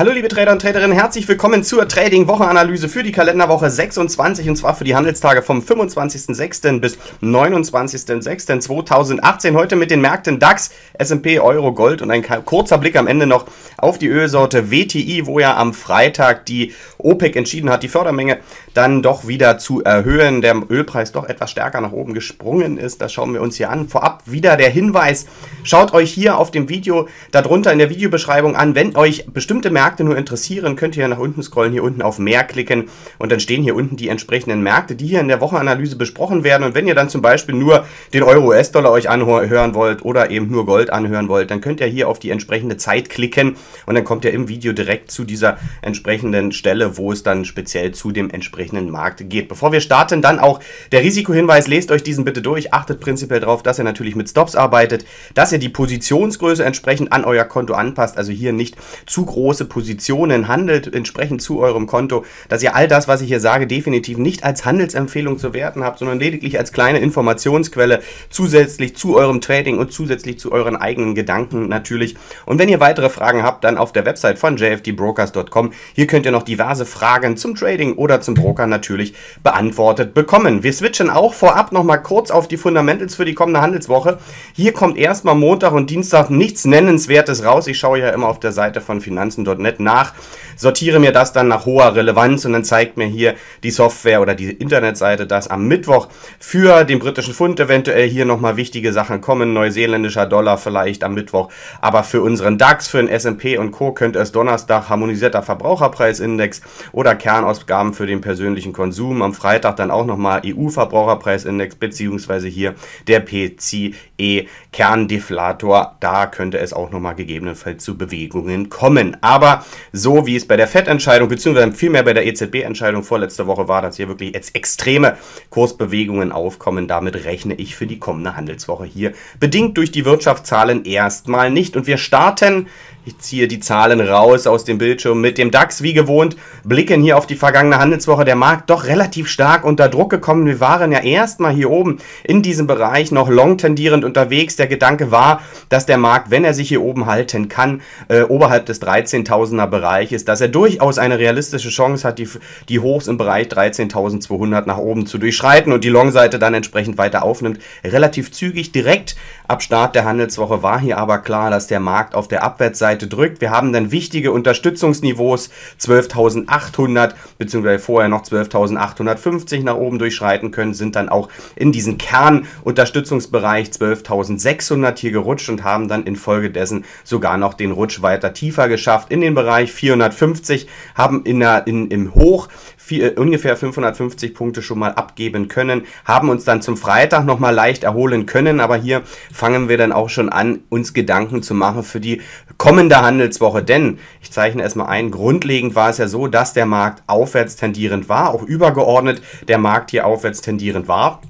Hallo liebe Trader und Traderinnen, herzlich willkommen zur Trading-Wochenanalyse für die Kalenderwoche 26 und zwar für die Handelstage vom 25.06. bis 29.06.2018. Heute mit den Märkten DAX, S&P, Euro, Gold und ein kurzer Blick am Ende noch auf die Ölsorte WTI, wo ja am Freitag die OPEC entschieden hat, die Fördermenge dann doch wieder zu erhöhen. Der Ölpreis doch etwas stärker nach oben gesprungen ist, das schauen wir uns hier an. Vorab wieder der Hinweis, schaut euch hier auf dem Video darunter in der Videobeschreibung an, wenn euch bestimmte Märkte Märkte nur interessieren, könnt ihr nach unten scrollen, hier unten auf Mehr klicken und dann stehen hier unten die entsprechenden Märkte, die hier in der Wochenanalyse besprochen werden. Und wenn ihr dann zum Beispiel nur den Euro-US-Dollar euch anhören wollt oder eben nur Gold anhören wollt, dann könnt ihr hier auf die entsprechende Zeit klicken und dann kommt ihr im Video direkt zu dieser entsprechenden Stelle, wo es dann speziell zu dem entsprechenden Markt geht. Bevor wir starten, dann auch der Risikohinweis, lest euch diesen bitte durch, achtet prinzipiell darauf, dass ihr natürlich mit Stops arbeitet, dass ihr die Positionsgröße entsprechend an euer Konto anpasst, also hier nicht zu große Positionen Positionen handelt, entsprechend zu eurem Konto, dass ihr all das, was ich hier sage, definitiv nicht als Handelsempfehlung zu werten habt, sondern lediglich als kleine Informationsquelle zusätzlich zu eurem Trading und zusätzlich zu euren eigenen Gedanken natürlich. Und wenn ihr weitere Fragen habt, dann auf der Website von jfdbrokers.com. Hier könnt ihr noch diverse Fragen zum Trading oder zum Broker natürlich beantwortet bekommen. Wir switchen auch vorab nochmal kurz auf die Fundamentals für die kommende Handelswoche. Hier kommt erstmal Montag und Dienstag nichts Nennenswertes raus. Ich schaue ja immer auf der Seite von finanzen.net nicht nach sortiere mir das dann nach hoher Relevanz und dann zeigt mir hier die Software oder die Internetseite, dass am Mittwoch für den britischen Pfund eventuell hier nochmal wichtige Sachen kommen, neuseeländischer Dollar vielleicht am Mittwoch, aber für unseren DAX, für den S&P und Co. könnte es Donnerstag harmonisierter Verbraucherpreisindex oder Kernausgaben für den persönlichen Konsum, am Freitag dann auch nochmal EU-Verbraucherpreisindex beziehungsweise hier der PCE Kerndeflator, da könnte es auch nochmal gegebenenfalls zu Bewegungen kommen. Aber so wie es bei der FED-Entscheidung, beziehungsweise vielmehr bei der EZB-Entscheidung vorletzte Woche war, dass hier wirklich jetzt extreme Kursbewegungen aufkommen. Damit rechne ich für die kommende Handelswoche hier. Bedingt durch die Wirtschaftszahlen erstmal nicht. Und wir starten ich ziehe die Zahlen raus aus dem Bildschirm. Mit dem DAX wie gewohnt blicken hier auf die vergangene Handelswoche. Der Markt doch relativ stark unter Druck gekommen. Wir waren ja erstmal hier oben in diesem Bereich noch long tendierend unterwegs. Der Gedanke war, dass der Markt, wenn er sich hier oben halten kann, äh, oberhalb des 13.000er Bereiches, dass er durchaus eine realistische Chance hat, die, die Hochs im Bereich 13.200 nach oben zu durchschreiten und die Long-Seite dann entsprechend weiter aufnimmt. Relativ zügig direkt ab Start der Handelswoche war hier aber klar, dass der Markt auf der Abwärtsseite Seite drückt. Wir haben dann wichtige Unterstützungsniveaus 12.800 bzw. vorher noch 12.850 nach oben durchschreiten können, sind dann auch in diesen Kernunterstützungsbereich 12.600 hier gerutscht und haben dann infolgedessen sogar noch den Rutsch weiter tiefer geschafft in den Bereich 450, haben in der, in, im Hoch viel, äh, ungefähr 550 Punkte schon mal abgeben können, haben uns dann zum Freitag nochmal leicht erholen können, aber hier fangen wir dann auch schon an, uns Gedanken zu machen für die kommende Handelswoche, denn ich zeichne erstmal ein, grundlegend war es ja so, dass der Markt aufwärts tendierend war, auch übergeordnet der Markt hier aufwärts tendierend war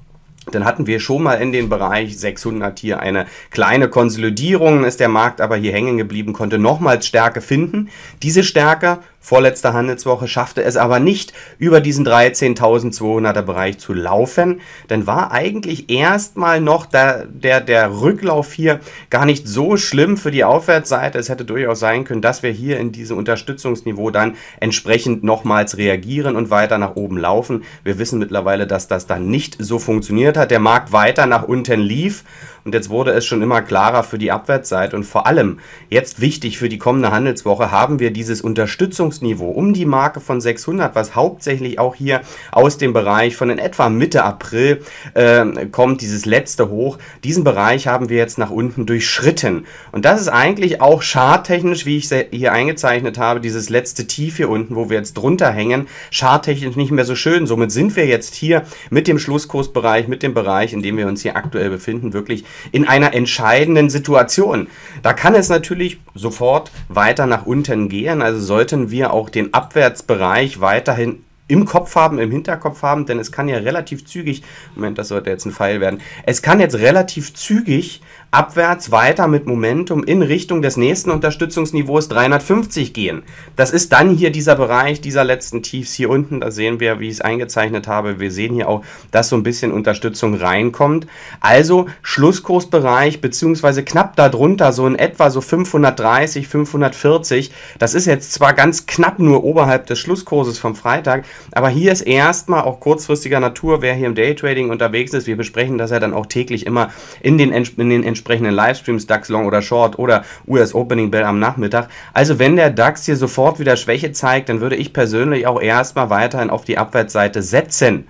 dann hatten wir schon mal in den Bereich 600 hier eine kleine Konsolidierung, ist der Markt aber hier hängen geblieben, konnte nochmals Stärke finden. Diese Stärke vorletzter Handelswoche, schaffte es aber nicht, über diesen 13.200er Bereich zu laufen. Dann war eigentlich erstmal noch der, der, der Rücklauf hier gar nicht so schlimm für die Aufwärtsseite. Es hätte durchaus sein können, dass wir hier in diesem Unterstützungsniveau dann entsprechend nochmals reagieren und weiter nach oben laufen. Wir wissen mittlerweile, dass das dann nicht so funktioniert hat. Der Markt weiter nach unten lief und jetzt wurde es schon immer klarer für die Abwärtsseite und vor allem jetzt wichtig für die kommende Handelswoche haben wir dieses Unterstützungsniveau um die Marke von 600, was hauptsächlich auch hier aus dem Bereich von in etwa Mitte April äh, kommt, dieses letzte Hoch. Diesen Bereich haben wir jetzt nach unten durchschritten. Und das ist eigentlich auch charttechnisch, wie ich hier eingezeichnet habe, dieses letzte Tief hier unten, wo wir jetzt drunter hängen, charttechnisch nicht mehr so schön. Somit sind wir jetzt hier mit dem Schlusskursbereich, mit dem Bereich, in dem wir uns hier aktuell befinden, wirklich in einer entscheidenden Situation. Da kann es natürlich sofort weiter nach unten gehen, also sollten wir auch den Abwärtsbereich weiterhin im Kopf haben, im Hinterkopf haben, denn es kann ja relativ zügig, Moment, das sollte jetzt ein Pfeil werden, es kann jetzt relativ zügig abwärts weiter mit Momentum in Richtung des nächsten Unterstützungsniveaus 350 gehen. Das ist dann hier dieser Bereich dieser letzten Tiefs hier unten. Da sehen wir, wie ich es eingezeichnet habe. Wir sehen hier auch, dass so ein bisschen Unterstützung reinkommt. Also Schlusskursbereich beziehungsweise knapp darunter, so in etwa so 530, 540. Das ist jetzt zwar ganz knapp nur oberhalb des Schlusskurses vom Freitag, aber hier ist erstmal auch kurzfristiger Natur, wer hier im Daytrading unterwegs ist. Wir besprechen das ja dann auch täglich immer in den, in den entsprechenden Livestreams, DAX Long oder Short oder US Opening Bell am Nachmittag. Also wenn der DAX hier sofort wieder Schwäche zeigt, dann würde ich persönlich auch erstmal weiterhin auf die Abwärtsseite setzen.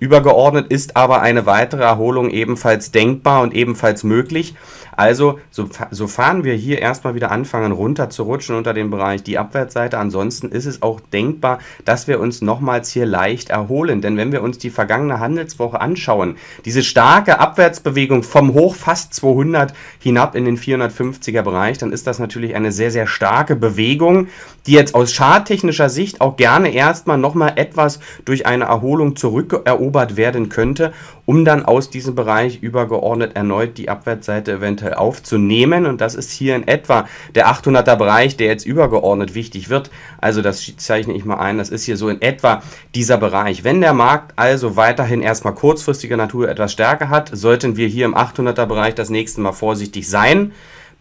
Übergeordnet ist aber eine weitere Erholung ebenfalls denkbar und ebenfalls möglich. Also, so, fahren wir hier erstmal wieder anfangen, runter zu rutschen unter dem Bereich die Abwärtsseite, ansonsten ist es auch denkbar, dass wir uns nochmals hier leicht erholen. Denn wenn wir uns die vergangene Handelswoche anschauen, diese starke Abwärtsbewegung vom Hoch fast 200 hinab in den 450er Bereich, dann ist das natürlich eine sehr, sehr starke Bewegung, die jetzt aus charttechnischer Sicht auch gerne erstmal nochmal etwas durch eine Erholung zurückerobert werden könnte, um dann aus diesem Bereich übergeordnet erneut die Abwärtsseite eventuell Bestandteil aufzunehmen. Und das ist hier in etwa der 800er Bereich, der jetzt übergeordnet wichtig wird. Also das zeichne ich mal ein, das ist hier so in etwa dieser Bereich. Wenn der Markt also weiterhin erstmal kurzfristiger Natur etwas Stärke hat, sollten wir hier im 800er Bereich das nächste Mal vorsichtig sein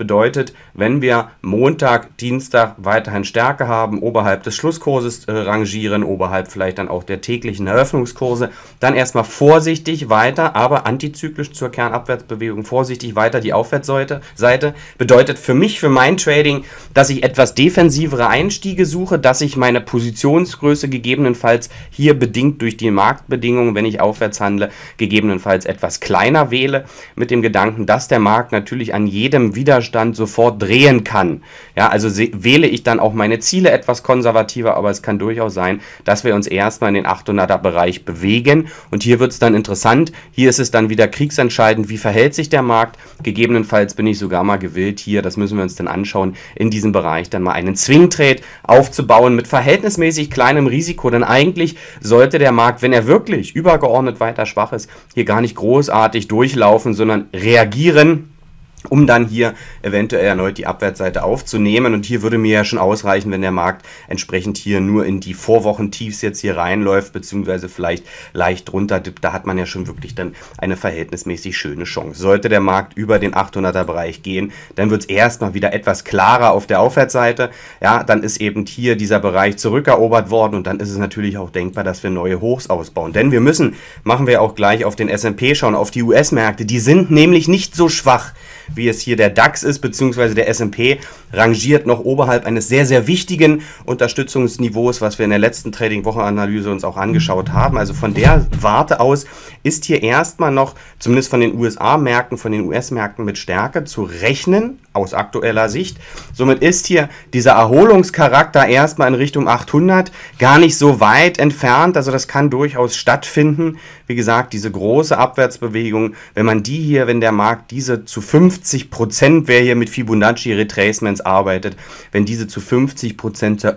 bedeutet, wenn wir Montag, Dienstag weiterhin Stärke haben, oberhalb des Schlusskurses äh, rangieren, oberhalb vielleicht dann auch der täglichen Eröffnungskurse, dann erstmal vorsichtig weiter, aber antizyklisch zur Kernabwärtsbewegung vorsichtig weiter die Aufwärtsseite. Seite. Bedeutet für mich, für mein Trading, dass ich etwas defensivere Einstiege suche, dass ich meine Positionsgröße gegebenenfalls hier bedingt durch die Marktbedingungen, wenn ich aufwärts handle, gegebenenfalls etwas kleiner wähle, mit dem Gedanken, dass der Markt natürlich an jedem Widerstand Widerstand sofort drehen kann. Ja, also wähle ich dann auch meine Ziele etwas konservativer, aber es kann durchaus sein, dass wir uns erstmal in den 800er Bereich bewegen und hier wird es dann interessant. Hier ist es dann wieder kriegsentscheidend, wie verhält sich der Markt. Gegebenenfalls bin ich sogar mal gewillt hier, das müssen wir uns dann anschauen, in diesem Bereich dann mal einen Zwingtrade aufzubauen mit verhältnismäßig kleinem Risiko, denn eigentlich sollte der Markt, wenn er wirklich übergeordnet weiter schwach ist, hier gar nicht großartig durchlaufen, sondern reagieren um dann hier eventuell erneut die Abwärtsseite aufzunehmen. Und hier würde mir ja schon ausreichen, wenn der Markt entsprechend hier nur in die Vorwochentiefs jetzt hier reinläuft, beziehungsweise vielleicht leicht drunter dippt. Da hat man ja schon wirklich dann eine verhältnismäßig schöne Chance. Sollte der Markt über den 800er Bereich gehen, dann wird es erstmal wieder etwas klarer auf der Aufwärtsseite. Ja, dann ist eben hier dieser Bereich zurückerobert worden und dann ist es natürlich auch denkbar, dass wir neue Hochs ausbauen. Denn wir müssen, machen wir auch gleich auf den S&P schauen, auf die US-Märkte. Die sind nämlich nicht so schwach wie es hier der DAX ist, beziehungsweise der S&P rangiert noch oberhalb eines sehr, sehr wichtigen Unterstützungsniveaus, was wir in der letzten Trading-Woche-Analyse uns auch angeschaut haben. Also von der Warte aus ist hier erstmal noch, zumindest von den USA-Märkten, von den US-Märkten mit Stärke zu rechnen, aus aktueller Sicht. Somit ist hier dieser Erholungscharakter erstmal in Richtung 800 gar nicht so weit entfernt. Also das kann durchaus stattfinden. Wie gesagt, diese große Abwärtsbewegung, wenn man die hier, wenn der Markt diese zu 50 Prozent wäre hier mit Fibonacci Retracements arbeitet, wenn diese zu 50 Prozent äh,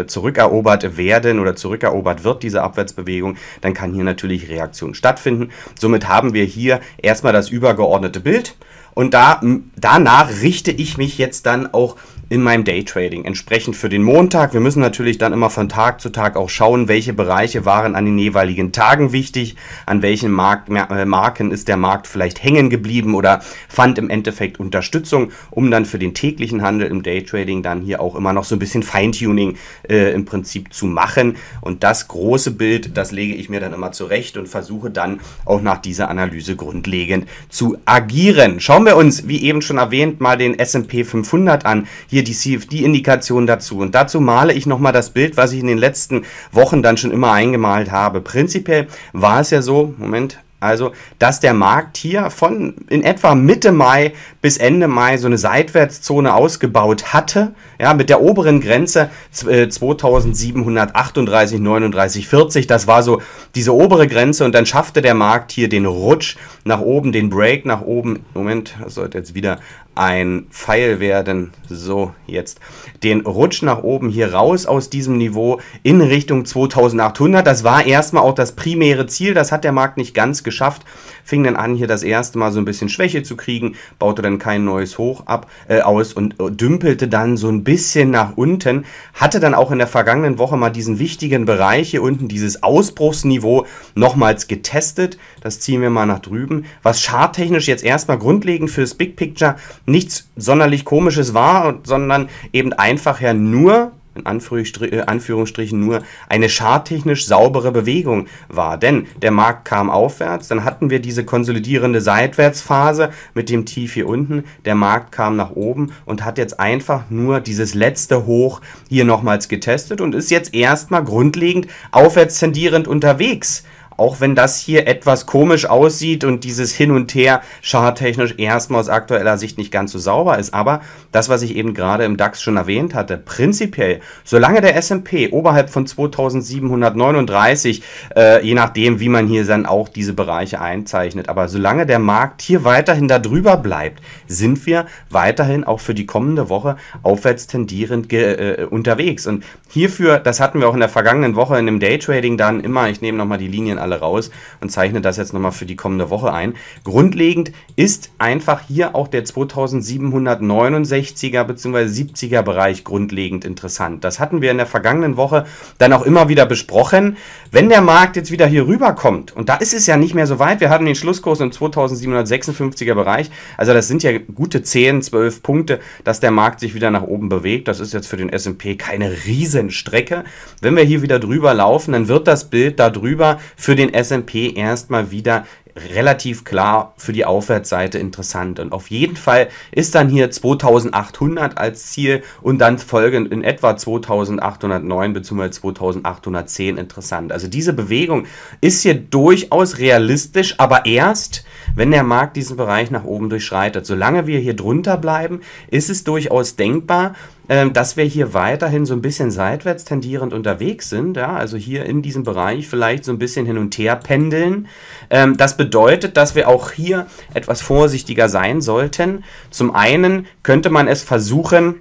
äh, zurückerobert werden oder zurückerobert wird, diese Abwärtsbewegung, dann kann hier natürlich Reaktion stattfinden. Somit haben wir hier erstmal das übergeordnete Bild und da, danach richte ich mich jetzt dann auch in meinem Daytrading. Entsprechend für den Montag. Wir müssen natürlich dann immer von Tag zu Tag auch schauen, welche Bereiche waren an den jeweiligen Tagen wichtig, an welchen Mark äh, Marken ist der Markt vielleicht hängen geblieben oder fand im Endeffekt Unterstützung, um dann für den täglichen Handel im Daytrading dann hier auch immer noch so ein bisschen Feintuning äh, im Prinzip zu machen. Und das große Bild, das lege ich mir dann immer zurecht und versuche dann auch nach dieser Analyse grundlegend zu agieren. Schauen wir uns, wie eben schon erwähnt, mal den S&P 500 an. Hier hier die CFD-Indikation dazu. Und dazu male ich nochmal das Bild, was ich in den letzten Wochen dann schon immer eingemalt habe. Prinzipiell war es ja so, Moment, also, dass der Markt hier von in etwa Mitte Mai bis Ende Mai so eine Seitwärtszone ausgebaut hatte, ja, mit der oberen Grenze 2738, äh, 39, das war so diese obere Grenze und dann schaffte der Markt hier den Rutsch nach oben, den Break nach oben. Moment, das sollte jetzt wieder ein Pfeil werden. So, jetzt den Rutsch nach oben hier raus aus diesem Niveau in Richtung 2800. Das war erstmal auch das primäre Ziel. Das hat der Markt nicht ganz geschafft. Fing dann an, hier das erste Mal so ein bisschen Schwäche zu kriegen, baute dann kein neues Hoch ab, äh, aus und äh, dümpelte dann so ein bisschen nach unten. Hatte dann auch in der vergangenen Woche mal diesen wichtigen Bereich hier unten, dieses Ausbruchsniveau, nochmals getestet. Das ziehen wir mal nach drüben. Was charttechnisch jetzt erstmal grundlegend fürs Big Picture nichts sonderlich Komisches war, sondern eben einfach ja nur in äh, Anführungsstrichen nur eine schartechnisch saubere Bewegung war. Denn der Markt kam aufwärts, dann hatten wir diese konsolidierende Seitwärtsphase mit dem Tief hier unten, der Markt kam nach oben und hat jetzt einfach nur dieses letzte Hoch hier nochmals getestet und ist jetzt erstmal grundlegend aufwärts tendierend unterwegs. Auch wenn das hier etwas komisch aussieht und dieses Hin und Her charttechnisch erstmal aus aktueller Sicht nicht ganz so sauber ist. Aber das, was ich eben gerade im DAX schon erwähnt hatte, prinzipiell, solange der S&P oberhalb von 2739, äh, je nachdem, wie man hier dann auch diese Bereiche einzeichnet, aber solange der Markt hier weiterhin darüber bleibt, sind wir weiterhin auch für die kommende Woche aufwärts tendierend äh, unterwegs. Und hierfür, das hatten wir auch in der vergangenen Woche in dem Daytrading dann immer, ich nehme nochmal die Linien alle raus und zeichne das jetzt nochmal für die kommende Woche ein. Grundlegend ist einfach hier auch der 2769er bzw. 70er Bereich grundlegend interessant. Das hatten wir in der vergangenen Woche dann auch immer wieder besprochen. Wenn der Markt jetzt wieder hier rüberkommt, und da ist es ja nicht mehr so weit, wir hatten den Schlusskurs im 2756er Bereich, also das sind ja gute 10, 12 Punkte, dass der Markt sich wieder nach oben bewegt. Das ist jetzt für den S&P keine Riesenstrecke. Wenn wir hier wieder drüber laufen, dann wird das Bild darüber für für den S&P erstmal wieder relativ klar für die Aufwärtsseite interessant. Und auf jeden Fall ist dann hier 2800 als Ziel und dann folgend in etwa 2809 bzw. 2810 interessant. Also diese Bewegung ist hier durchaus realistisch, aber erst wenn der Markt diesen Bereich nach oben durchschreitet. Solange wir hier drunter bleiben, ist es durchaus denkbar, ähm, dass wir hier weiterhin so ein bisschen seitwärts tendierend unterwegs sind, ja, also hier in diesem Bereich vielleicht so ein bisschen hin und her pendeln. Ähm, das bedeutet, dass wir auch hier etwas vorsichtiger sein sollten. Zum einen könnte man es versuchen,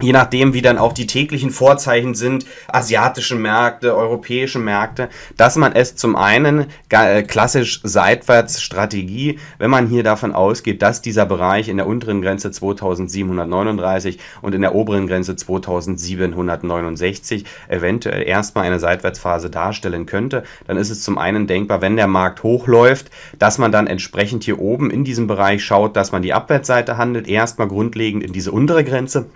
je nachdem, wie dann auch die täglichen Vorzeichen sind, asiatische Märkte, europäische Märkte, dass man es zum einen äh, klassisch seitwärts Strategie, wenn man hier davon ausgeht, dass dieser Bereich in der unteren Grenze 2739 und in der oberen Grenze 2769 eventuell erstmal eine Seitwärtsphase darstellen könnte, dann ist es zum einen denkbar, wenn der Markt hochläuft, dass man dann entsprechend hier oben in diesem Bereich schaut, dass man die Abwärtsseite handelt, erstmal grundlegend in diese untere Grenze.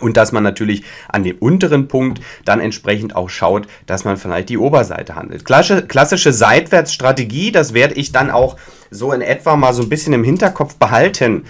Und dass man natürlich an dem unteren Punkt dann entsprechend auch schaut, dass man vielleicht die Oberseite handelt. Klassische, klassische Seitwärtsstrategie, das werde ich dann auch so in etwa mal so ein bisschen im Hinterkopf behalten.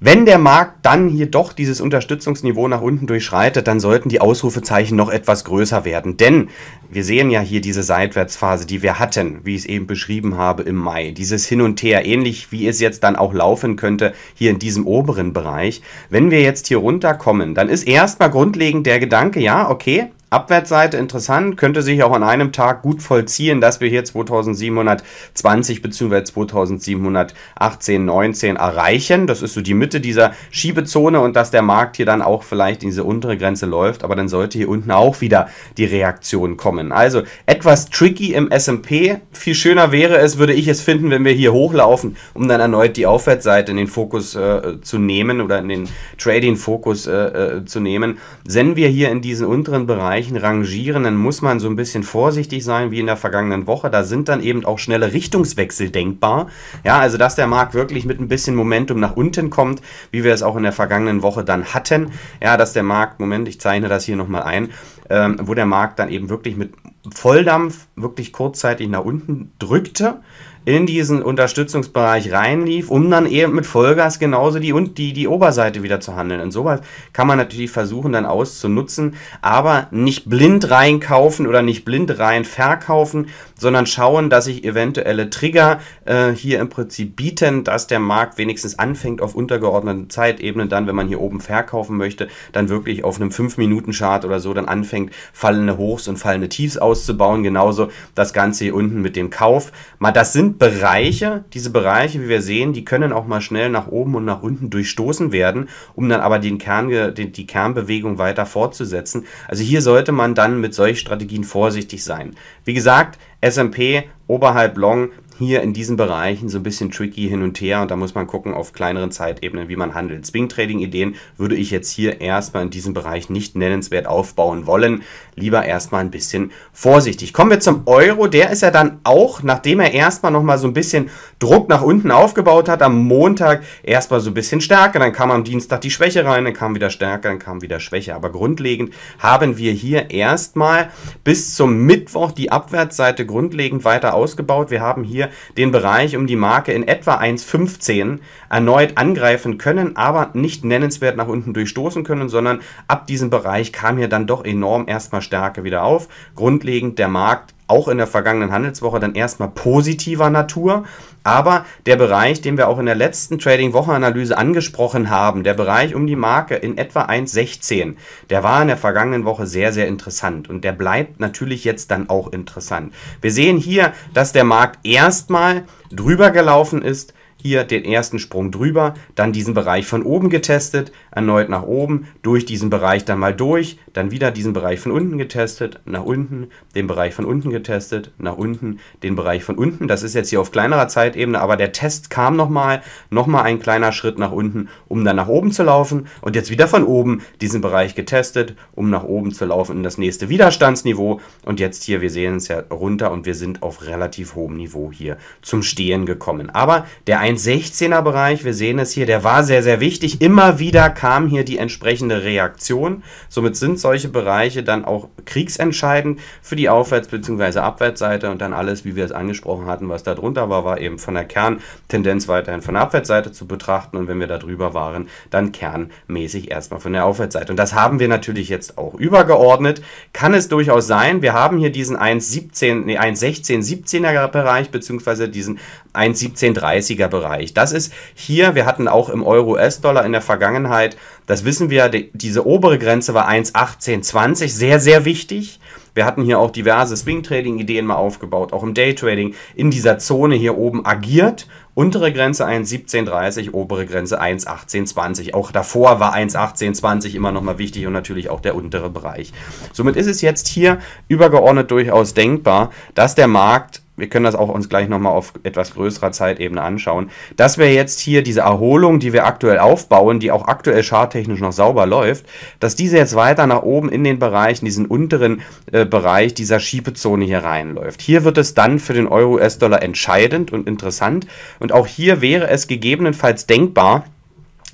Wenn der Markt dann hier doch dieses Unterstützungsniveau nach unten durchschreitet, dann sollten die Ausrufezeichen noch etwas größer werden. Denn wir sehen ja hier diese Seitwärtsphase, die wir hatten, wie ich es eben beschrieben habe im Mai. Dieses Hin und Her, ähnlich wie es jetzt dann auch laufen könnte, hier in diesem oberen Bereich. Wenn wir jetzt hier runterkommen, dann ist erstmal grundlegend der Gedanke, ja, okay, Abwärtsseite interessant, könnte sich auch an einem Tag gut vollziehen, dass wir hier 2720 bzw. 2718, 19 erreichen. Das ist so die Mitte dieser Schiebezone und dass der Markt hier dann auch vielleicht in diese untere Grenze läuft, aber dann sollte hier unten auch wieder die Reaktion kommen. Also etwas tricky im S&P. Viel schöner wäre es, würde ich es finden, wenn wir hier hochlaufen, um dann erneut die Aufwärtsseite in den Fokus äh, zu nehmen oder in den Trading-Fokus äh, äh zu nehmen. Senden wir hier in diesen unteren Bereich Bereichen rangieren, dann muss man so ein bisschen vorsichtig sein, wie in der vergangenen Woche. Da sind dann eben auch schnelle Richtungswechsel denkbar. Ja, also dass der Markt wirklich mit ein bisschen Momentum nach unten kommt, wie wir es auch in der vergangenen Woche dann hatten. Ja, dass der Markt, Moment, ich zeichne das hier nochmal ein, ähm, wo der Markt dann eben wirklich mit Volldampf wirklich kurzzeitig nach unten drückte in diesen Unterstützungsbereich reinlief, um dann eben mit Vollgas genauso die und die, die Oberseite wieder zu handeln. Und sowas kann man natürlich versuchen, dann auszunutzen, aber nicht blind reinkaufen oder nicht blind rein verkaufen, sondern schauen, dass sich eventuelle Trigger äh, hier im Prinzip bieten, dass der Markt wenigstens anfängt auf untergeordneten Zeitebenen dann, wenn man hier oben verkaufen möchte, dann wirklich auf einem 5-Minuten-Chart oder so dann anfängt, fallende Hochs und fallende Tiefs auszubauen. Genauso das Ganze hier unten mit dem Kauf. Mal, das sind Bereiche, diese Bereiche, wie wir sehen, die können auch mal schnell nach oben und nach unten durchstoßen werden, um dann aber den Kern, den, die Kernbewegung weiter fortzusetzen. Also hier sollte man dann mit solchen Strategien vorsichtig sein. Wie gesagt, S&P oberhalb Long hier in diesen Bereichen so ein bisschen tricky hin und her und da muss man gucken auf kleineren Zeitebenen, wie man handelt. Swing Trading Ideen würde ich jetzt hier erstmal in diesem Bereich nicht nennenswert aufbauen wollen. Lieber erstmal ein bisschen vorsichtig. Kommen wir zum Euro. Der ist ja dann auch, nachdem er erstmal nochmal so ein bisschen Druck nach unten aufgebaut hat, am Montag erstmal so ein bisschen stärker, dann kam am Dienstag die Schwäche rein, dann kam wieder stärker, dann kam wieder Schwäche. Aber grundlegend haben wir hier erstmal bis zum Mittwoch die Abwärtsseite grundlegend weiter ausgebaut. Wir haben hier den Bereich um die Marke in etwa 1,15 erneut angreifen können, aber nicht nennenswert nach unten durchstoßen können, sondern ab diesem Bereich kam hier dann doch enorm erstmal Stärke wieder auf. Grundlegend der Markt auch in der vergangenen Handelswoche dann erstmal positiver Natur. Aber der Bereich, den wir auch in der letzten Trading-Woche-Analyse angesprochen haben, der Bereich um die Marke in etwa 1,16, der war in der vergangenen Woche sehr, sehr interessant und der bleibt natürlich jetzt dann auch interessant. Wir sehen hier, dass der Markt erstmal drüber gelaufen ist hier den ersten Sprung drüber, dann diesen Bereich von oben getestet, erneut nach oben, durch diesen Bereich dann mal durch, dann wieder diesen Bereich von unten getestet, nach unten, den Bereich von unten getestet, nach unten, den Bereich von unten. Das ist jetzt hier auf kleinerer Zeitebene, aber der Test kam nochmal, nochmal ein kleiner Schritt nach unten, um dann nach oben zu laufen und jetzt wieder von oben diesen Bereich getestet, um nach oben zu laufen in das nächste Widerstandsniveau und jetzt hier, wir sehen es ja runter und wir sind auf relativ hohem Niveau hier zum Stehen gekommen. Aber der 1,16er Bereich, wir sehen es hier, der war sehr, sehr wichtig. Immer wieder kam hier die entsprechende Reaktion. Somit sind solche Bereiche dann auch kriegsentscheidend für die Aufwärts- bzw. Abwärtsseite und dann alles, wie wir es angesprochen hatten, was da drunter war, war eben von der Kerntendenz weiterhin von der Abwärtsseite zu betrachten und wenn wir da drüber waren, dann kernmäßig erstmal von der Aufwärtsseite. Und das haben wir natürlich jetzt auch übergeordnet. Kann es durchaus sein, wir haben hier diesen 1,17, nee, 1,16, 17er Bereich bzw. diesen 1,1730er Bereich. Das ist hier, wir hatten auch im Euro-US-Dollar in der Vergangenheit, das wissen wir, die, diese obere Grenze war 1,1820, sehr, sehr wichtig. Wir hatten hier auch diverse Swing-Trading-Ideen mal aufgebaut, auch im Day-Trading in dieser Zone hier oben agiert. Untere Grenze 1,1730, obere Grenze 1,1820. Auch davor war 1,1820 immer nochmal wichtig und natürlich auch der untere Bereich. Somit ist es jetzt hier übergeordnet durchaus denkbar, dass der Markt wir können das auch uns gleich nochmal auf etwas größerer Zeitebene anschauen, dass wir jetzt hier diese Erholung, die wir aktuell aufbauen, die auch aktuell schartechnisch noch sauber läuft, dass diese jetzt weiter nach oben in den Bereich, in diesen unteren äh, Bereich dieser Schiebezone hier reinläuft. Hier wird es dann für den Euro-US-Dollar entscheidend und interessant und auch hier wäre es gegebenenfalls denkbar,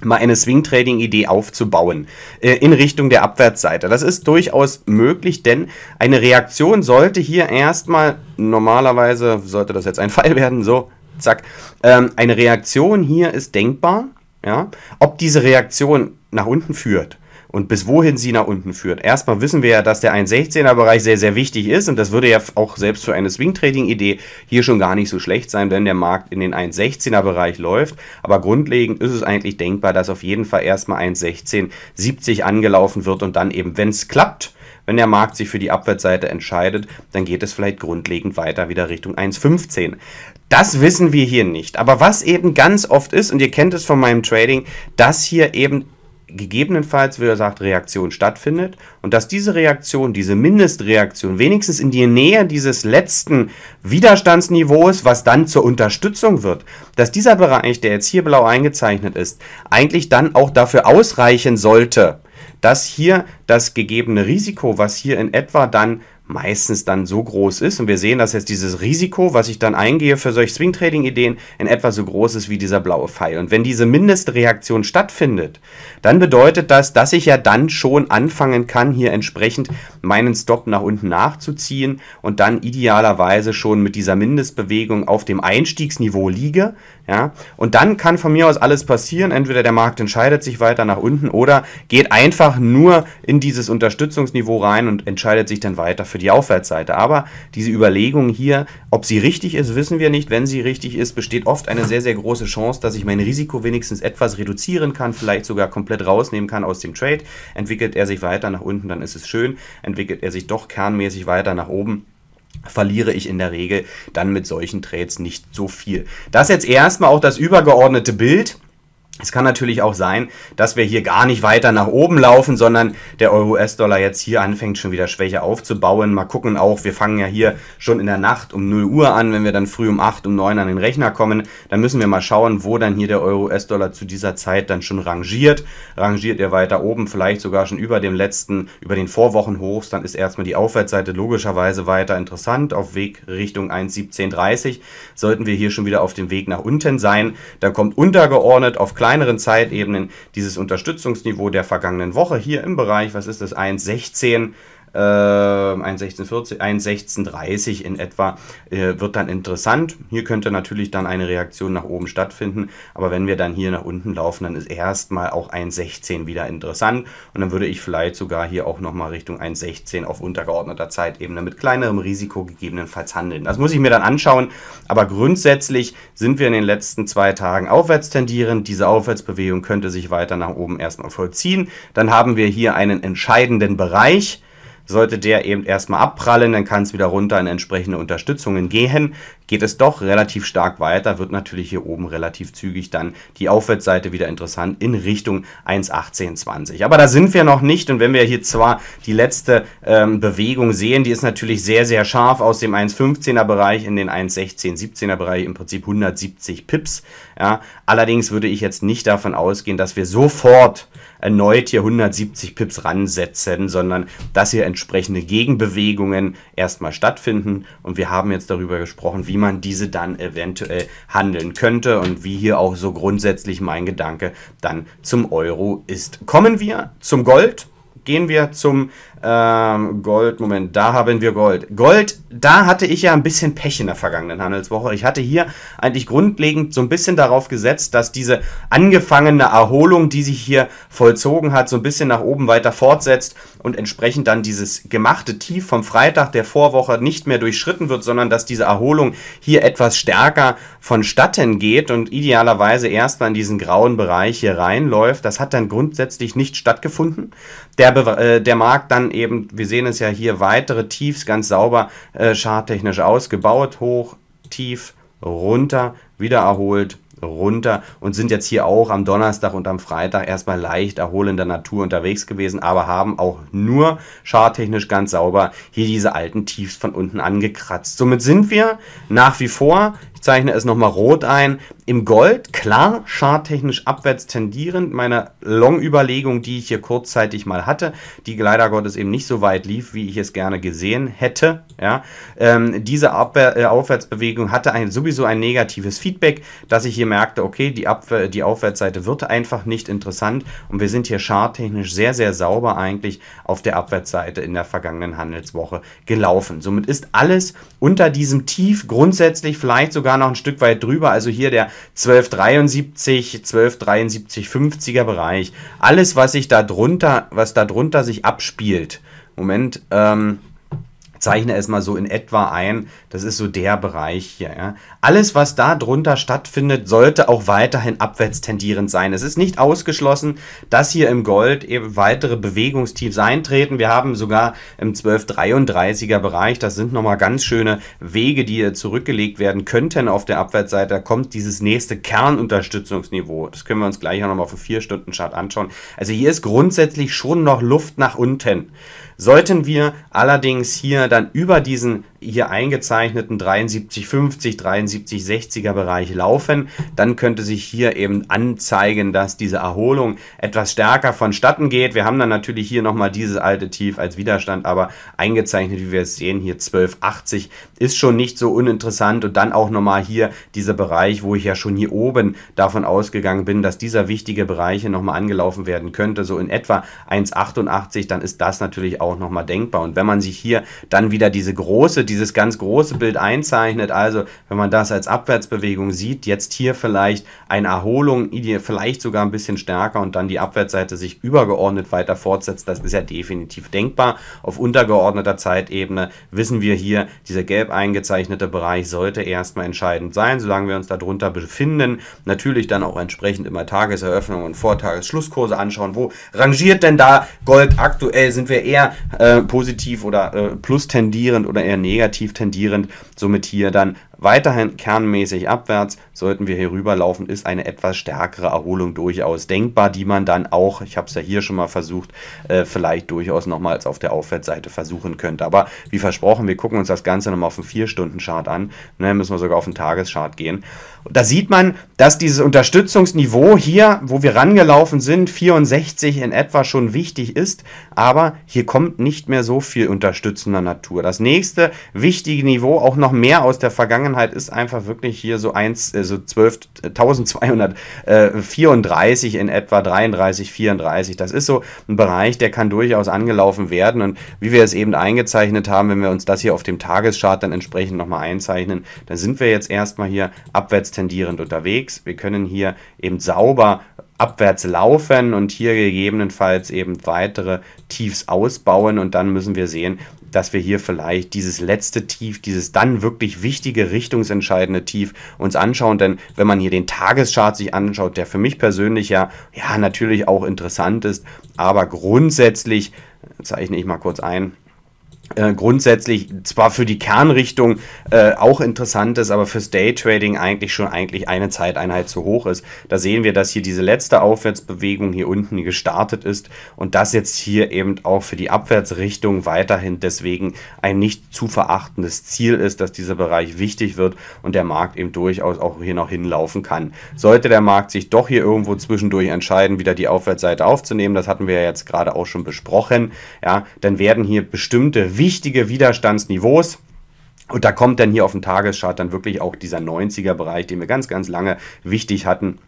mal eine Swing-Trading-Idee aufzubauen äh, in Richtung der Abwärtsseite. Das ist durchaus möglich, denn eine Reaktion sollte hier erstmal, normalerweise sollte das jetzt ein Fall werden, so, zack, ähm, eine Reaktion hier ist denkbar. Ja? Ob diese Reaktion nach unten führt und bis wohin sie nach unten führt. Erstmal wissen wir ja, dass der 1,16er-Bereich sehr, sehr wichtig ist und das würde ja auch selbst für eine Swing-Trading-Idee hier schon gar nicht so schlecht sein, wenn der Markt in den 1,16er-Bereich läuft. Aber grundlegend ist es eigentlich denkbar, dass auf jeden Fall erstmal 1,1670 angelaufen wird und dann eben, wenn es klappt, wenn der Markt sich für die Abwärtsseite entscheidet, dann geht es vielleicht grundlegend weiter wieder Richtung 1,15. Das wissen wir hier nicht. Aber was eben ganz oft ist, und ihr kennt es von meinem Trading, dass hier eben gegebenenfalls, wie er sagt, Reaktion stattfindet und dass diese Reaktion, diese Mindestreaktion wenigstens in die Nähe dieses letzten Widerstandsniveaus, was dann zur Unterstützung wird, dass dieser Bereich, der jetzt hier blau eingezeichnet ist, eigentlich dann auch dafür ausreichen sollte, dass hier das gegebene Risiko, was hier in etwa dann meistens dann so groß ist. Und wir sehen, dass jetzt dieses Risiko, was ich dann eingehe für solche Swing-Trading-Ideen, in etwa so groß ist wie dieser blaue Pfeil. Und wenn diese Mindestreaktion stattfindet, dann bedeutet das, dass ich ja dann schon anfangen kann, hier entsprechend meinen Stop nach unten nachzuziehen und dann idealerweise schon mit dieser Mindestbewegung auf dem Einstiegsniveau liege. Ja? Und dann kann von mir aus alles passieren. Entweder der Markt entscheidet sich weiter nach unten oder geht einfach nur in dieses Unterstützungsniveau rein und entscheidet sich dann weiter für die Aufwärtsseite. Aber diese Überlegung hier, ob sie richtig ist, wissen wir nicht. Wenn sie richtig ist, besteht oft eine sehr, sehr große Chance, dass ich mein Risiko wenigstens etwas reduzieren kann, vielleicht sogar komplett rausnehmen kann aus dem Trade. Entwickelt er sich weiter nach unten, dann ist es schön. Entwickelt entwickelt er sich doch kernmäßig weiter nach oben verliere ich in der Regel dann mit solchen Trades nicht so viel. Das jetzt erstmal auch das übergeordnete Bild. Es kann natürlich auch sein, dass wir hier gar nicht weiter nach oben laufen, sondern der Euro-US-Dollar jetzt hier anfängt schon wieder Schwäche aufzubauen. Mal gucken auch, wir fangen ja hier schon in der Nacht um 0 Uhr an, wenn wir dann früh um 8, um 9 an den Rechner kommen, dann müssen wir mal schauen, wo dann hier der Euro-US-Dollar zu dieser Zeit dann schon rangiert. Rangiert er weiter oben, vielleicht sogar schon über dem letzten, über den Vorwochenhochs, dann ist erstmal die Aufwärtsseite logischerweise weiter interessant, auf Weg Richtung 1,1730. Sollten wir hier schon wieder auf dem Weg nach unten sein, dann kommt untergeordnet auf kleineren Zeitebenen dieses Unterstützungsniveau der vergangenen Woche hier im Bereich, was ist das, 1,16 äh, 1,1640, in etwa, äh, wird dann interessant. Hier könnte natürlich dann eine Reaktion nach oben stattfinden, aber wenn wir dann hier nach unten laufen, dann ist erstmal auch 1,16 wieder interessant und dann würde ich vielleicht sogar hier auch nochmal Richtung 1,16 auf untergeordneter Zeitebene mit kleinerem Risiko gegebenenfalls handeln. Das muss ich mir dann anschauen, aber grundsätzlich sind wir in den letzten zwei Tagen aufwärts tendierend. Diese Aufwärtsbewegung könnte sich weiter nach oben erstmal vollziehen. Dann haben wir hier einen entscheidenden Bereich, sollte der eben erstmal abprallen, dann kann es wieder runter in entsprechende Unterstützungen gehen. Geht es doch relativ stark weiter, wird natürlich hier oben relativ zügig dann die Aufwärtsseite wieder interessant in Richtung 1,1820. Aber da sind wir noch nicht und wenn wir hier zwar die letzte ähm, Bewegung sehen, die ist natürlich sehr, sehr scharf aus dem 1,15er Bereich in den 1,16, 17er Bereich, im Prinzip 170 Pips. Ja. Allerdings würde ich jetzt nicht davon ausgehen, dass wir sofort erneut hier 170 Pips ransetzen, sondern dass hier entsprechende Gegenbewegungen erstmal stattfinden. Und wir haben jetzt darüber gesprochen, wie man diese dann eventuell handeln könnte und wie hier auch so grundsätzlich mein Gedanke dann zum Euro ist. Kommen wir zum Gold gehen wir zum ähm, Gold, Moment, da haben wir Gold. Gold, da hatte ich ja ein bisschen Pech in der vergangenen Handelswoche. Ich hatte hier eigentlich grundlegend so ein bisschen darauf gesetzt, dass diese angefangene Erholung, die sich hier vollzogen hat, so ein bisschen nach oben weiter fortsetzt und entsprechend dann dieses gemachte Tief vom Freitag der Vorwoche nicht mehr durchschritten wird, sondern dass diese Erholung hier etwas stärker vonstatten geht und idealerweise erstmal in diesen grauen Bereich hier reinläuft. Das hat dann grundsätzlich nicht stattgefunden. Der, äh, der Markt dann eben, wir sehen es ja hier, weitere Tiefs ganz sauber äh, charttechnisch ausgebaut, hoch, tief, runter, wieder erholt, runter und sind jetzt hier auch am Donnerstag und am Freitag erstmal leicht erholender Natur unterwegs gewesen, aber haben auch nur charttechnisch ganz sauber hier diese alten Tiefs von unten angekratzt. Somit sind wir nach wie vor zeichne es nochmal rot ein. Im Gold, klar, charttechnisch abwärts tendierend, Meine Long-Überlegung, die ich hier kurzzeitig mal hatte, die leider Gottes eben nicht so weit lief, wie ich es gerne gesehen hätte. Ja. Ähm, diese Abwehr, äh, Aufwärtsbewegung hatte ein, sowieso ein negatives Feedback, dass ich hier merkte, okay, die, Abwehr, die Aufwärtsseite wird einfach nicht interessant und wir sind hier charttechnisch sehr, sehr sauber eigentlich auf der Abwärtsseite in der vergangenen Handelswoche gelaufen. Somit ist alles unter diesem Tief grundsätzlich vielleicht sogar sogar noch ein Stück weit drüber. Also hier der 1273, 1273, 50er Bereich. Alles, was sich da drunter, was da drunter sich abspielt. Moment, ähm, zeichne es mal so in etwa ein. Das ist so der Bereich hier. Ja. Alles, was da drunter stattfindet, sollte auch weiterhin abwärts tendierend sein. Es ist nicht ausgeschlossen, dass hier im Gold eben weitere Bewegungstiefs eintreten. Wir haben sogar im 1233er Bereich, das sind nochmal ganz schöne Wege, die zurückgelegt werden könnten auf der Abwärtsseite. Da kommt dieses nächste Kernunterstützungsniveau. Das können wir uns gleich auch nochmal auf dem 4-Stunden-Chart anschauen. Also hier ist grundsätzlich schon noch Luft nach unten. Sollten wir allerdings hier dann über diesen hier eingezeichneten 7350, 7360er Bereich laufen, dann könnte sich hier eben anzeigen, dass diese Erholung etwas stärker vonstatten geht. Wir haben dann natürlich hier nochmal dieses alte Tief als Widerstand, aber eingezeichnet, wie wir es sehen, hier 1280 ist schon nicht so uninteressant und dann auch nochmal hier dieser Bereich, wo ich ja schon hier oben davon ausgegangen bin, dass dieser wichtige Bereich hier nochmal angelaufen werden könnte, so in etwa 1,88, dann ist das natürlich auch nochmal denkbar. Und wenn man sich hier dann wieder diese große, diese dieses ganz große Bild einzeichnet. Also wenn man das als Abwärtsbewegung sieht, jetzt hier vielleicht eine Erholung, vielleicht sogar ein bisschen stärker und dann die Abwärtsseite sich übergeordnet weiter fortsetzt, das ist ja definitiv denkbar. Auf untergeordneter Zeitebene wissen wir hier, dieser gelb eingezeichnete Bereich sollte erstmal entscheidend sein, solange wir uns darunter befinden. Natürlich dann auch entsprechend immer Tageseröffnung und Vortagesschlusskurse anschauen. Wo rangiert denn da Gold aktuell? Sind wir eher äh, positiv oder äh, plus tendierend oder eher negativ? negativ tendierend, somit hier dann Weiterhin kernmäßig abwärts, sollten wir hier rüberlaufen, ist eine etwas stärkere Erholung durchaus denkbar, die man dann auch, ich habe es ja hier schon mal versucht, äh, vielleicht durchaus nochmals auf der Aufwärtsseite versuchen könnte. Aber wie versprochen, wir gucken uns das Ganze nochmal auf den 4-Stunden-Chart an. Ne, müssen wir sogar auf den Tageschart gehen. Und da sieht man, dass dieses Unterstützungsniveau hier, wo wir rangelaufen sind, 64 in etwa schon wichtig ist. Aber hier kommt nicht mehr so viel unterstützender Natur. Das nächste wichtige Niveau, auch noch mehr aus der Vergangenheit, Fahrenheit halt ist einfach wirklich hier so 1, äh, 12, 1234 äh, äh, in etwa 33, 34. Das ist so ein Bereich, der kann durchaus angelaufen werden. Und wie wir es eben eingezeichnet haben, wenn wir uns das hier auf dem Tageschart dann entsprechend nochmal einzeichnen, dann sind wir jetzt erstmal hier abwärts tendierend unterwegs. Wir können hier eben sauber abwärts laufen und hier gegebenenfalls eben weitere Tiefs ausbauen und dann müssen wir sehen, dass wir hier vielleicht dieses letzte Tief, dieses dann wirklich wichtige, richtungsentscheidende Tief uns anschauen. Denn wenn man hier den Tageschart sich anschaut, der für mich persönlich ja, ja natürlich auch interessant ist, aber grundsätzlich, zeichne ich mal kurz ein, äh, grundsätzlich zwar für die Kernrichtung äh, auch interessant ist, aber fürs Daytrading eigentlich schon eigentlich eine Zeiteinheit zu hoch ist. Da sehen wir, dass hier diese letzte Aufwärtsbewegung hier unten gestartet ist und das jetzt hier eben auch für die Abwärtsrichtung weiterhin deswegen ein nicht zu verachtendes Ziel ist, dass dieser Bereich wichtig wird und der Markt eben durchaus auch hier noch hinlaufen kann. Sollte der Markt sich doch hier irgendwo zwischendurch entscheiden, wieder die Aufwärtsseite aufzunehmen, das hatten wir ja jetzt gerade auch schon besprochen, ja, dann werden hier bestimmte wichtige Widerstandsniveaus. Und da kommt dann hier auf den Tageschart dann wirklich auch dieser 90er-Bereich, den wir ganz, ganz lange wichtig hatten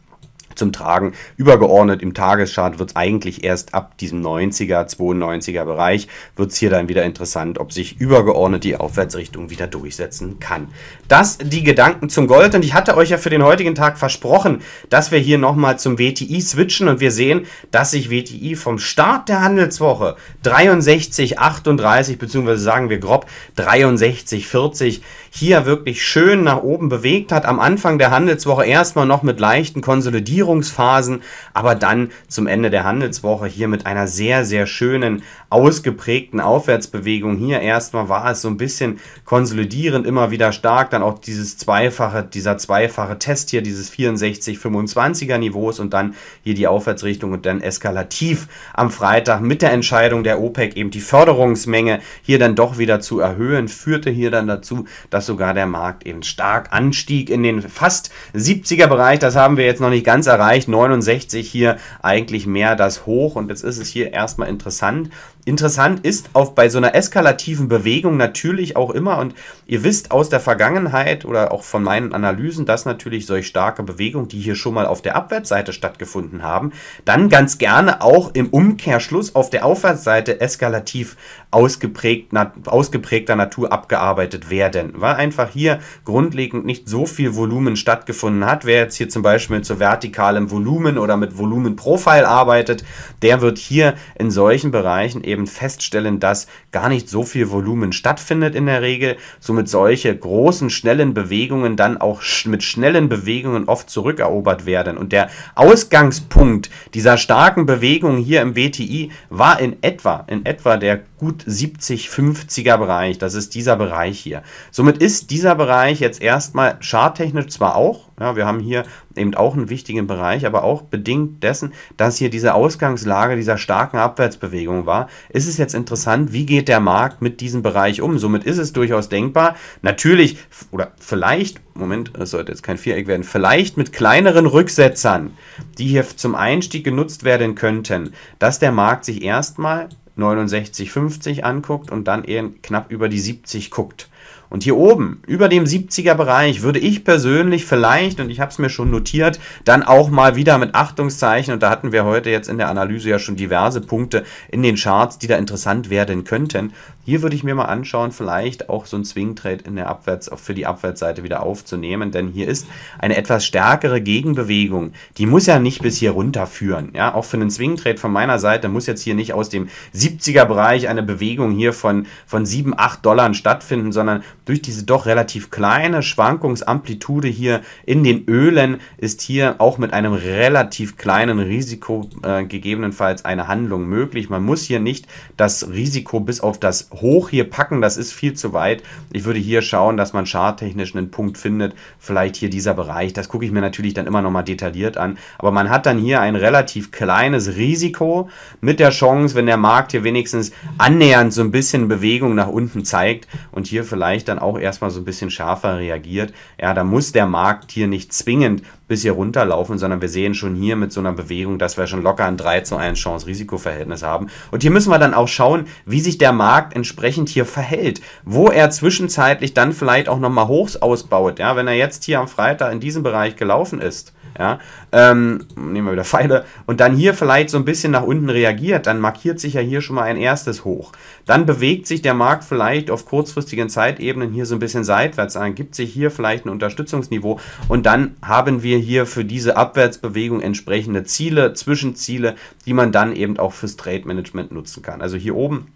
zum Tragen. Übergeordnet im Tageschart wird es eigentlich erst ab diesem 90er, 92er Bereich, wird es hier dann wieder interessant, ob sich übergeordnet die Aufwärtsrichtung wieder durchsetzen kann. Das die Gedanken zum Gold und ich hatte euch ja für den heutigen Tag versprochen, dass wir hier nochmal zum WTI switchen und wir sehen, dass sich WTI vom Start der Handelswoche 63,38 bzw. sagen wir grob 63,40 hier wirklich schön nach oben bewegt hat. Am Anfang der Handelswoche erstmal noch mit leichten Konsolidierungen Orientierungsphasen, aber dann zum Ende der Handelswoche hier mit einer sehr, sehr schönen, ausgeprägten Aufwärtsbewegung. Hier erstmal war es so ein bisschen konsolidierend, immer wieder stark, dann auch dieses zweifache, dieser zweifache Test hier, dieses 64-25er Niveaus und dann hier die Aufwärtsrichtung und dann eskalativ am Freitag mit der Entscheidung der OPEC eben die Förderungsmenge hier dann doch wieder zu erhöhen, führte hier dann dazu, dass sogar der Markt eben stark anstieg in den fast 70er Bereich. Das haben wir jetzt noch nicht ganz erreicht erreicht 69 hier eigentlich mehr das Hoch und jetzt ist es hier erstmal interessant, Interessant ist auch bei so einer eskalativen Bewegung natürlich auch immer, und ihr wisst aus der Vergangenheit oder auch von meinen Analysen, dass natürlich solch starke Bewegungen, die hier schon mal auf der Abwärtsseite stattgefunden haben, dann ganz gerne auch im Umkehrschluss auf der Aufwärtsseite eskalativ ausgeprägt, na, ausgeprägter Natur abgearbeitet werden, weil einfach hier grundlegend nicht so viel Volumen stattgefunden hat. Wer jetzt hier zum Beispiel zu vertikalem Volumen oder mit Volumenprofil arbeitet, der wird hier in solchen Bereichen eben eben feststellen, dass gar nicht so viel Volumen stattfindet in der Regel, somit solche großen, schnellen Bewegungen dann auch mit schnellen Bewegungen oft zurückerobert werden. Und der Ausgangspunkt dieser starken Bewegung hier im WTI war in etwa, in etwa der gut 70, 50er Bereich. Das ist dieser Bereich hier. Somit ist dieser Bereich jetzt erstmal charttechnisch zwar auch, ja, wir haben hier eben auch einen wichtigen Bereich, aber auch bedingt dessen, dass hier diese Ausgangslage dieser starken Abwärtsbewegung war, ist es jetzt interessant, wie geht der Markt mit diesem Bereich um. Somit ist es durchaus denkbar, natürlich oder vielleicht, Moment, es sollte jetzt kein Viereck werden, vielleicht mit kleineren Rücksetzern, die hier zum Einstieg genutzt werden könnten, dass der Markt sich erstmal 69, 50 anguckt und dann eher knapp über die 70 guckt. Und hier oben, über dem 70er Bereich, würde ich persönlich vielleicht, und ich habe es mir schon notiert, dann auch mal wieder mit Achtungszeichen, und da hatten wir heute jetzt in der Analyse ja schon diverse Punkte in den Charts, die da interessant werden könnten, hier würde ich mir mal anschauen, vielleicht auch so ein Swing-Trade in der Abwärts, für die Abwärtsseite wieder aufzunehmen, denn hier ist eine etwas stärkere Gegenbewegung. Die muss ja nicht bis hier runterführen. Ja, auch für einen Swing-Trade von meiner Seite muss jetzt hier nicht aus dem 70er-Bereich eine Bewegung hier von, von 7, 8 Dollar stattfinden, sondern durch diese doch relativ kleine Schwankungsamplitude hier in den Ölen ist hier auch mit einem relativ kleinen Risiko äh, gegebenenfalls eine Handlung möglich. Man muss hier nicht das Risiko bis auf das hoch hier packen, das ist viel zu weit. Ich würde hier schauen, dass man charttechnisch einen Punkt findet, vielleicht hier dieser Bereich. Das gucke ich mir natürlich dann immer nochmal detailliert an. Aber man hat dann hier ein relativ kleines Risiko mit der Chance, wenn der Markt hier wenigstens annähernd so ein bisschen Bewegung nach unten zeigt und hier vielleicht dann auch erstmal so ein bisschen schärfer reagiert. Ja, da muss der Markt hier nicht zwingend bis hier runterlaufen, sondern wir sehen schon hier mit so einer Bewegung, dass wir schon locker ein 3 zu 1 Chance-Risikoverhältnis haben. Und hier müssen wir dann auch schauen, wie sich der Markt entscheidet entsprechend hier verhält, wo er zwischenzeitlich dann vielleicht auch nochmal Hochs ausbaut, ja, wenn er jetzt hier am Freitag in diesem Bereich gelaufen ist, ja, ähm, nehmen wir wieder Pfeile, und dann hier vielleicht so ein bisschen nach unten reagiert, dann markiert sich ja hier schon mal ein erstes Hoch. Dann bewegt sich der Markt vielleicht auf kurzfristigen Zeitebenen hier so ein bisschen seitwärts an, gibt sich hier vielleicht ein Unterstützungsniveau und dann haben wir hier für diese Abwärtsbewegung entsprechende Ziele, Zwischenziele, die man dann eben auch fürs Trade Management nutzen kann. Also hier oben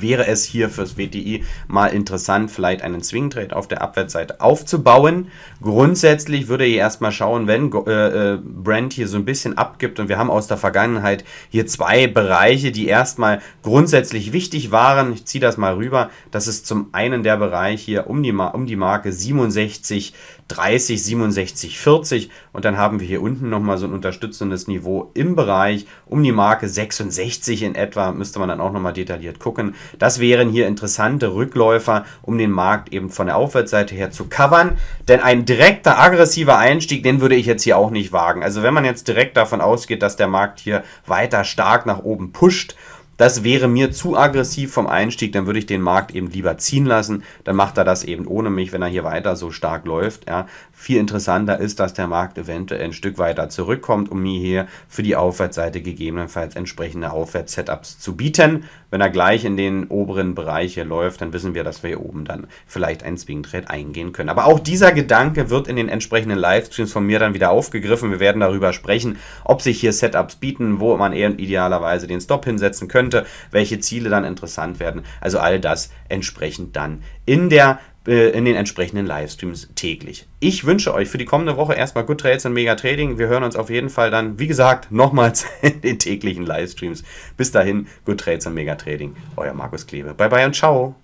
wäre es hier fürs WTI mal interessant, vielleicht einen Swing Trade auf der Abwärtsseite aufzubauen. Grundsätzlich würde ich erstmal schauen, wenn äh, äh Brand hier so ein bisschen abgibt und wir haben aus der Vergangenheit hier zwei Bereiche, die erstmal grundsätzlich wichtig waren. Ich ziehe das mal rüber. Das ist zum einen der Bereich hier um die, um die Marke 67 30, 67, 40 und dann haben wir hier unten nochmal so ein unterstützendes Niveau im Bereich um die Marke 66 in etwa, müsste man dann auch nochmal detailliert gucken. Das wären hier interessante Rückläufer, um den Markt eben von der Aufwärtsseite her zu covern, denn ein direkter aggressiver Einstieg, den würde ich jetzt hier auch nicht wagen. Also wenn man jetzt direkt davon ausgeht, dass der Markt hier weiter stark nach oben pusht das wäre mir zu aggressiv vom Einstieg, dann würde ich den Markt eben lieber ziehen lassen. Dann macht er das eben ohne mich, wenn er hier weiter so stark läuft. Ja. Viel interessanter ist, dass der Markt eventuell ein Stück weiter zurückkommt, um mir hier für die Aufwärtsseite gegebenenfalls entsprechende Aufwärts-Setups zu bieten. Wenn er gleich in den oberen Bereich hier läuft, dann wissen wir, dass wir hier oben dann vielleicht ein Swing-Trade eingehen können. Aber auch dieser Gedanke wird in den entsprechenden Livestreams von mir dann wieder aufgegriffen. Wir werden darüber sprechen, ob sich hier Setups bieten, wo man eher idealerweise den Stop hinsetzen könnte könnte, welche Ziele dann interessant werden. Also all das entsprechend dann in der äh, in den entsprechenden Livestreams täglich. Ich wünsche euch für die kommende Woche erstmal Good Trades und Mega Trading. Wir hören uns auf jeden Fall dann, wie gesagt, nochmals in den täglichen Livestreams. Bis dahin, Good Trades und Mega Trading. Euer Markus Klebe. Bye bye und ciao.